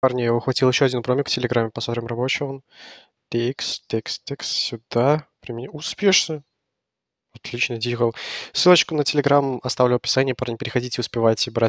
Парни, я ухватил еще один промик в Телеграме, посмотрим, рабочий он. Текст, текст, текст, сюда. Примени... Успешно. Отлично, Дигл. Ссылочку на Телеграм оставлю в описании, парни, переходите, успевайте брать